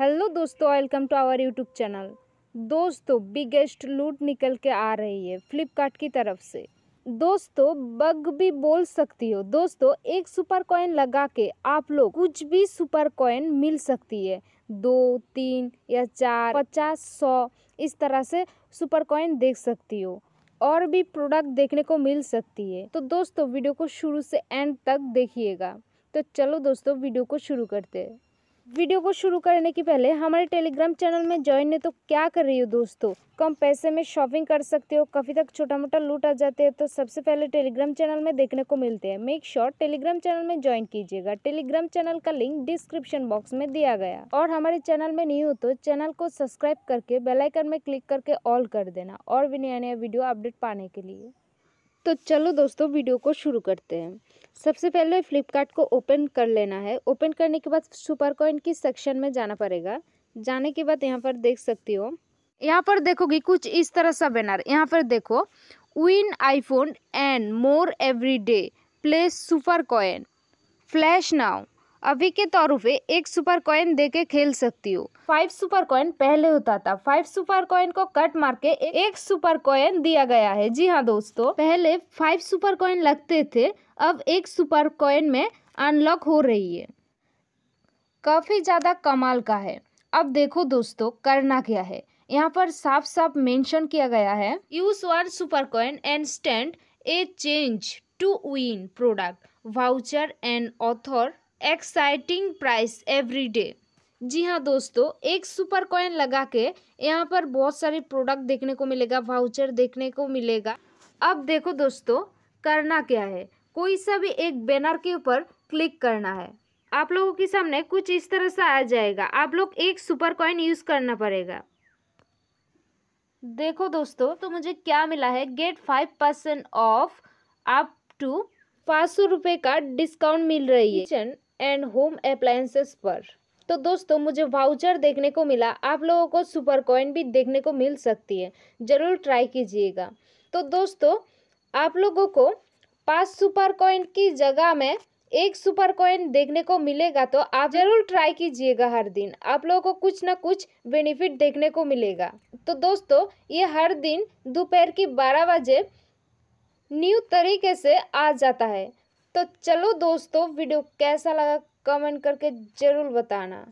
hello दोस्तों welcome to our YouTube channel दोस्तों biggest लूट निकल के आ रही है फ्लिपकार्ट की तरफ से दोस्तों बग भी बोल सकती हो दोस्तों एक सुपर कॉइन लगा के आप लोग कुछ भी सुपर कॉइन मिल सकती है दो तीन या चार पचास सौ इस तरह से सुपर कॉइन देख सकती हो और भी प्रोडक्ट देखने को मिल सकती है तो दोस्तों वीडियो को शुरू से एंड तक देखिएगा तो चलो दोस्तों वीडियो को शुरू करते हैं वीडियो को शुरू करने के पहले हमारे टेलीग्राम चैनल में ज्वाइन नहीं तो क्या कर रही हो दोस्तों कम पैसे में शॉपिंग कर सकते हो कभी तक छोटा मोटा लूट आ जाते हैं तो सबसे पहले टेलीग्राम चैनल में देखने को मिलते हैं मेक श्योर टेलीग्राम चैनल में ज्वाइन कीजिएगा टेलीग्राम चैनल का लिंक डिस्क्रिप्शन बॉक्स में दिया गया और हमारे चैनल में नहीं हो तो चैनल को सब्सक्राइब करके बेलाइकन में क्लिक करके ऑल कर देना और भी नया नया वीडियो अपडेट पाने के लिए तो चलो दोस्तों वीडियो को शुरू करते हैं सबसे पहले फ्लिपकार्ट को ओपन कर लेना है ओपन करने के बाद सुपर कॉइन की सेक्शन में जाना पड़ेगा जाने के बाद यहाँ पर देख सकती हो यहाँ पर देखोगी कुछ इस तरह सा बैनर यहाँ पर देखो win iPhone and more every day play super coin flash now अभी के तौर पे एक सुपर कॉइन दे के खेल सकती हो फाइव सुपर कॉइन पहले होता था फाइव सुपर कॉइन को कट मार के एक सुपर कॉइन दिया गया है जी हाँ दोस्तों पहले फाइव सुपर कॉइन लगते थे अब एक सुपर कॉइन में अनलॉक हो रही है काफ़ी ज़्यादा कमाल का है अब देखो दोस्तों करना क्या है यहाँ पर साफ साफ मेंशन किया गया है use one super coin and stand a change to win product voucher and other exciting price every day जी हाँ दोस्तों एक सुपर कॉइन लगा के यहाँ पर बहुत सारे प्रोडक्ट देखने को मिलेगा वाउचर देखने को मिलेगा अब देखो दोस्तों करना क्या है कोई सा भी एक बैनर के ऊपर क्लिक करना है आप लोगों के सामने कुछ इस तरह से आ जाएगा आप लोग एक सुपर कॉइन यूज़ करना पड़ेगा देखो दोस्तों तो मुझे क्या मिला है get five percent off up to पाँच सौ रुपये का डिस्काउंट मिल रही है एंड होम अप्लायंसेस पर तो दोस्तों मुझे वाउचर देखने को मिला आप लोगों को सुपर कॉइन भी देखने को मिल सकती है ज़रूर ट्राई कीजिएगा तो दोस्तों आप लोगों को पाँच सुपर कॉइन की जगह में एक सुपर कॉइन देखने को मिलेगा तो आप जरूर ट्राई कीजिएगा हर दिन आप लोगों को कुछ ना कुछ बेनिफिट देखने को मिलेगा तो दोस्तों ये हर दिन दोपहर की बारह बजे न्यू तरीके से आ जाता है तो चलो दोस्तों वीडियो कैसा लगा कमेंट करके ज़रूर बताना